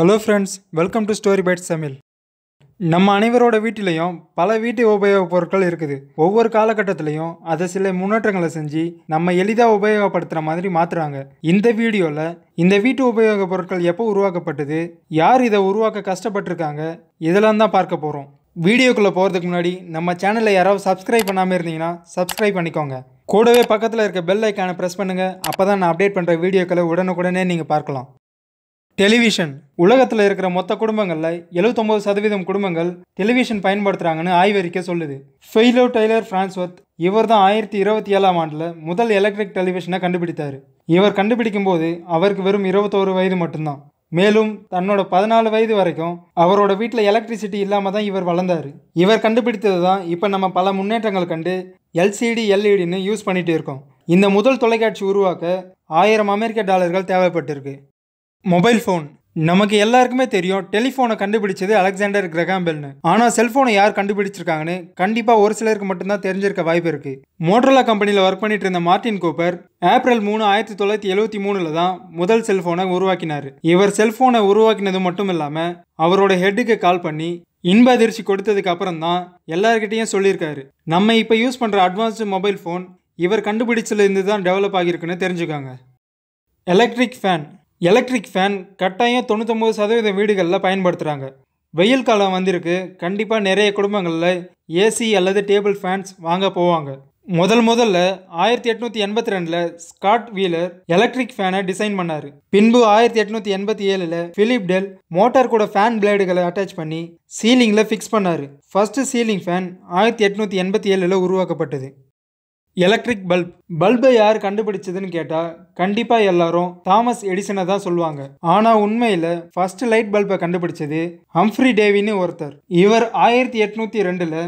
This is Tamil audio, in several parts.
hello friends welcome to story byte சமில் நம்ம அனைவரோட வீட்டிலையும் பல வீட்டு உபயோகப் பொருட்கள் இருக்குது ஒவ்வொரு காலகட்டத்திலையும் அதை சில முன்னேற்றங்களை செஞ்சு நம்ம எளிதாக உபயோகப்படுத்துகிற மாதிரி மாற்றுறாங்க இந்த வீடியோவில் இந்த வீட்டு உபயோகப் பொருட்கள் எப்போ உருவாக்கப்பட்டது யார் இதை உருவாக்க கஷ்டப்பட்டிருக்காங்க இதெல்லாம் தான் பார்க்க போகிறோம் வீடியோக்குள்ளே போகிறதுக்கு முன்னாடி நம்ம சேனலில் யாராவது சப்ஸ்கிரைப் பண்ணாமல் இருந்தீங்கன்னா சப்ஸ்கிரைப் பண்ணிக்கோங்க கூடவே பக்கத்தில் இருக்க பெல் ஐக்கானை ப்ரெஸ் பண்ணுங்கள் அப்போ தான் நான் அப்டேட் பண்ணுற வீடியோக்களை உடனுக்குடனே நீங்கள் பார்க்கலாம் டெலிவிஷன் உலகத்தில் இருக்கிற மொத்த குடும்பங்களில் எழுபத்தொம்பது சதவீதம் குடும்பங்கள் டெலிவிஷன் பயன்படுத்துகிறாங்கன்னு ஆய்வறிக்கை சொல்லுது ஃபெய்லோ டெய்லர் ஃப்ரான்ஸ்வத் இவர் தான் ஆயிரத்தி இருபத்தி ஏழாம் ஆண்டில் முதல் எலக்ட்ரிக் டெலிவிஷனை கண்டுபிடித்தார் இவர் கண்டுபிடிக்கும் போது அவருக்கு வெறும் இருபத்தோரு வயது மட்டும்தான் மேலும் தன்னோட பதினாலு வயது வரைக்கும் அவரோட வீட்டில் எலக்ட்ரிசிட்டி இல்லாமல் தான் இவர் வளர்ந்தார் இவர் கண்டுபிடித்தது தான் இப்போ நம்ம பல முன்னேற்றங்கள் கண்டு எல்சிடி எல்இடின்னு யூஸ் பண்ணிகிட்டு இருக்கோம் இந்த முதல் தொலைக்காட்சி உருவாக்க ஆயிரம் அமெரிக்க டாலர்கள் தேவைப்பட்டிருக்கு மொபைல் ஃபோன் நமக்கு எல்லாருக்குமே தெரியும் டெலிஃபோனை கண்டுபிடிச்சது அலெக்சாண்டர் கிரகாம்பெல்னு ஆனால் செல்ஃபோனை யார் கண்டுபிடிச்சிருக்காங்கன்னு கண்டிப்பாக ஒரு சிலருக்கு மட்டும்தான் தெரிஞ்சிருக்க வாய்ப்பு இருக்குது மோட்ரலா கம்பெனியில் ஒர்க் பண்ணிட்டு இருந்த மார்டின் கோப்பர் ஏப்ரல் மூணு ஆயிரத்தி தொள்ளாயிரத்தி எழுபத்தி மூணுல தான் முதல் செல்ஃபோனை உருவாக்கினார் இவர் செல்ஃபோனை உருவாக்கினது மட்டும் இல்லாமல் அவரோட ஹெட்டுக்கு கால் பண்ணி இன்ப அதிர்ச்சி கொடுத்ததுக்கு அப்புறம் தான் எல்லார்கிட்டையும் சொல்லியிருக்காரு நம்ம இப்போ யூஸ் பண்ணுற அட்வான்ஸ்டு மொபைல் ஃபோன் இவர் கண்டுபிடிச்சதுலேருந்து தான் டெவலப் ஆகியிருக்குன்னு தெரிஞ்சுக்காங்க எலக்ட்ரிக் ஃபேன் எலக்ட்ரிக் ஃபேன் கட்டாயம் தொண்ணூத்தொம்பது சதவீத வீடுகளில் பயன்படுத்துகிறாங்க வெயில் காலம் வந்திருக்கு கண்டிப்பாக நிறைய குடும்பங்களில் ஏசி அல்லது டேபிள் ஃபேன்ஸ் வாங்க போவாங்க முதல் முதல்ல ஆயிரத்தி எட்நூற்றி எண்பத்தி ரெண்டில் ஸ்காட் வீலர் எலக்ட்ரிக் ஃபேனை டிசைன் பண்ணார் பின்பு ஆயிரத்தி எட்நூற்றி எண்பத்தி ஏழில் ஃபிலிப் டெல் மோட்டார் கூட ஃபேன் பிளேடுகளை அட்டாச் பண்ணி சீலிங்கில் ஃபிக்ஸ் பண்ணார் ஃபஸ்ட்டு சீலிங் ஃபேன் ஆயிரத்தி எட்நூற்றி எண்பத்தி ஏழில் உருவாக்கப்பட்டது எலக்ட்ரிக் பல்ப் பல்பை யார் கண்டுபிடிச்சதுன்னு கேட்டால் கண்டிப்பாக எல்லாரும் தாமஸ் எடிசனை தான் சொல்லுவாங்க ஆனால் உண்மையில் ஃபர்ஸ்ட் லைட் பல்பை கண்டுபிடிச்சது ஹம்ஃப்ரி டேவின்னு ஒருத்தர் இவர் ஆயிரத்தி எட்நூற்றி ரெண்டில்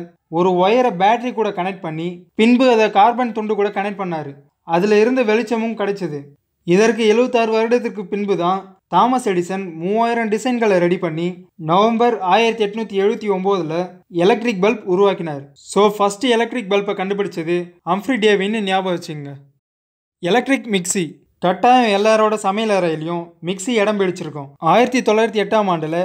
ஒரு ஒயரை பேட்டரி கூட கனெக்ட் பண்ணி பின்பு அதை கார்பன் துண்டு கூட கனெக்ட் பண்ணார் அதில் இருந்து வெளிச்சமும் கிடைச்சது இதற்கு எழுபத்தாறு வருடத்திற்கு பின்பு தான் தாமஸ் எடிசன் மூவாயிரம் டிசைன்களை ரெடி பண்ணி நவம்பர் ஆயிரத்தி எட்நூற்றி எழுபத்தி ஒம்போதில் எலக்ட்ரிக் பல்ப் உருவாக்கினார் ஸோ ஃபர்ஸ்ட் எலக்ட்ரிக் பல்பை கண்டுபிடிச்சது அம்ஃப்ரி டேவின்னு ஞாபகம் வச்சுங்க எலக்ட்ரிக் மிக்சி கட்டாயம் எல்லாரோட சமையல் அறையிலையும் மிக்சி இடம் பிடிச்சிருக்கும் ஆயிரத்தி தொள்ளாயிரத்தி எட்டாம் ஆண்டில்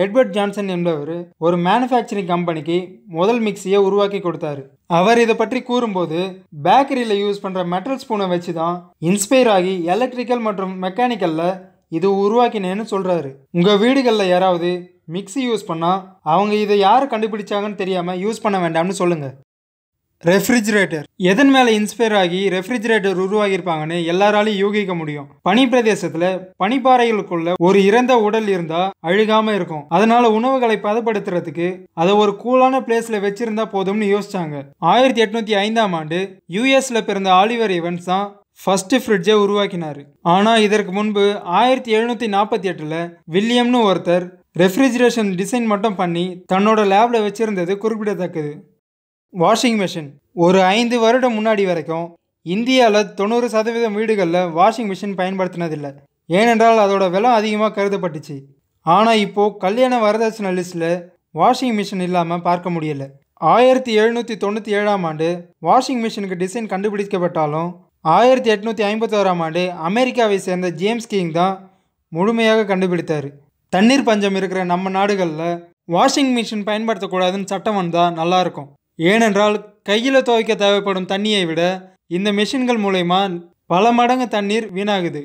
ஹெட்வர்ட் ஜான்சன் என்பவர் ஒரு மேனுஃபேக்சரிங் கம்பெனிக்கு முதல் மிக்சியை உருவாக்கி கொடுத்தாரு அவர் இதை பற்றி கூறும்போது பேக்கரியில் யூஸ் பண்ணுற மெட்டல் ஸ்பூனை வச்சு தான் இன்ஸ்பயர் ஆகி எலக்ட்ரிக்கல் மற்றும் மெக்கானிக்கலில் இது உருவாக்கினேன்னு சொல்கிறாரு உங்கள் வீடுகளில் யாராவது மிக்சி யூஸ் பண்ணால் அவங்க இதை யார் கண்டுபிடிச்சாங்கன்னு தெரியாமல் யூஸ் பண்ண வேண்டாம்னு சொல்லுங்கள் ரெஃப்ரிஜிரேட்டர் எதன் மேலே இன்ஸ்பயர் ஆகி ரெஃப்ரிஜிரேட்டர் உருவாகியிருப்பாங்கன்னு எல்லாராலையும் யூகிக்க முடியும் பனி பிரதேசத்தில் பனிப்பாறைகளுக்குள்ள ஒரு இறந்த உடல் இருந்தால் அழுகாமல் இருக்கும் அதனால உணவுகளை பதப்படுத்துறதுக்கு அதை ஒரு கூலான பிளேஸில் வச்சிருந்தா போதும்னு யோசிச்சாங்க ஆயிரத்தி எட்நூற்றி ஐந்தாம் ஆண்டு யூஎஸ்ல பிறந்த ஆலிவர் இவன்ஸ் தான் ஃபர்ஸ்ட் ஃப்ரிட்ஜை உருவாக்கினார் ஆனால் இதற்கு முன்பு ஆயிரத்தி எழுநூற்றி நாற்பத்தி எட்டில் வில்லியம்னு ஒருத்தர் ரெஃப்ரிஜரேஷன் டிசைன் மட்டும் பண்ணி தன்னோட லேபில் வச்சுருந்தது குறிப்பிடத்தக்கது வாஷிங் மிஷின் ஒரு ஐந்து வருடம் முன்னாடி வரைக்கும் இந்தியாவில் தொண்ணூறு சதவீதம் வீடுகளில் வாஷிங் மிஷின் பயன்படுத்தினதில்லை ஏனென்றால் அதோட விலை அதிகமாக கருதப்பட்டுச்சு ஆனால் இப்போது கல்யாண வரதட்சணை லிஸ்ட்டில் வாஷிங் மிஷின் இல்லாமல் பார்க்க முடியலை ஆயிரத்தி எழுநூற்றி தொண்ணூற்றி ஏழாம் ஆண்டு வாஷிங் மிஷினுக்கு டிசைன் கண்டுபிடிக்கப்பட்டாலும் ஆயிரத்தி எட்நூற்றி ஐம்பத்தோராம் ஆண்டு அமெரிக்காவை சேர்ந்த ஜேம்ஸ் கிங் தான் முழுமையாக கண்டுபிடித்தார் தண்ணீர் பஞ்சம் இருக்கிற நம்ம நாடுகளில் வாஷிங் மிஷின் பயன்படுத்தக்கூடாதுன்னு சட்டம் வந்தால் நல்லாயிருக்கும் ஏனென்றால் கையில் துவைக்க தேவைப்படும் தண்ணியை விட இந்த மிஷின்கள் மூலயமா பல மடங்கு தண்ணீர் வீணாகுது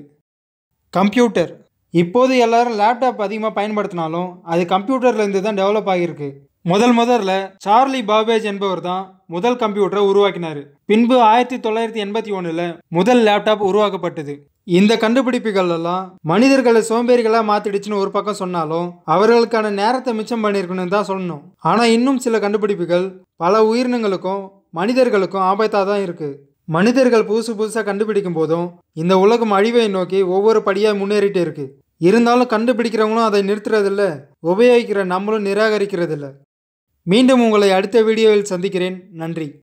கம்ப்யூட்டர் இப்போது எல்லாரும் லேப்டாப் அதிகமாக பயன்படுத்தினாலும் அது கம்ப்யூட்டர்லேருந்து தான் டெவலப் ஆகியிருக்கு முதல் முதல்ல சார்லி பாபேஜ் என்பவர் தான் முதல் கம்ப்யூட்டரை உருவாக்கினார் பின்பு ஆயிரத்தி தொள்ளாயிரத்தி எண்பத்தி ஒன்றில் முதல் லேப்டாப் உருவாக்கப்பட்டது இந்த கண்டுபிடிப்புகள் எல்லாம் மனிதர்களை சோம்பேறிகளாக மாற்றிடுச்சுன்னு ஒரு பக்கம் சொன்னாலும் அவர்களுக்கான நேரத்தை மிச்சம் பண்ணியிருக்கணும்னு தான் சொல்லணும் ஆனால் இன்னும் சில கண்டுபிடிப்புகள் பல உயிரினங்களுக்கும் மனிதர்களுக்கும் ஆபத்தாக தான் இருக்குது மனிதர்கள் புதுசு புதுசாக கண்டுபிடிக்கும் போதும் இந்த உலகம் அழிவை நோக்கி ஒவ்வொரு படியாக முன்னேறிட்டே இருக்குது இருந்தாலும் கண்டுபிடிக்கிறவங்களும் அதை நிறுத்துறதில்ல உபயோகிக்கிற நம்மளும் நிராகரிக்கிறதில்ல மீண்டும் உங்களை அடுத்த வீடியோவில் சந்திக்கிறேன் நன்றி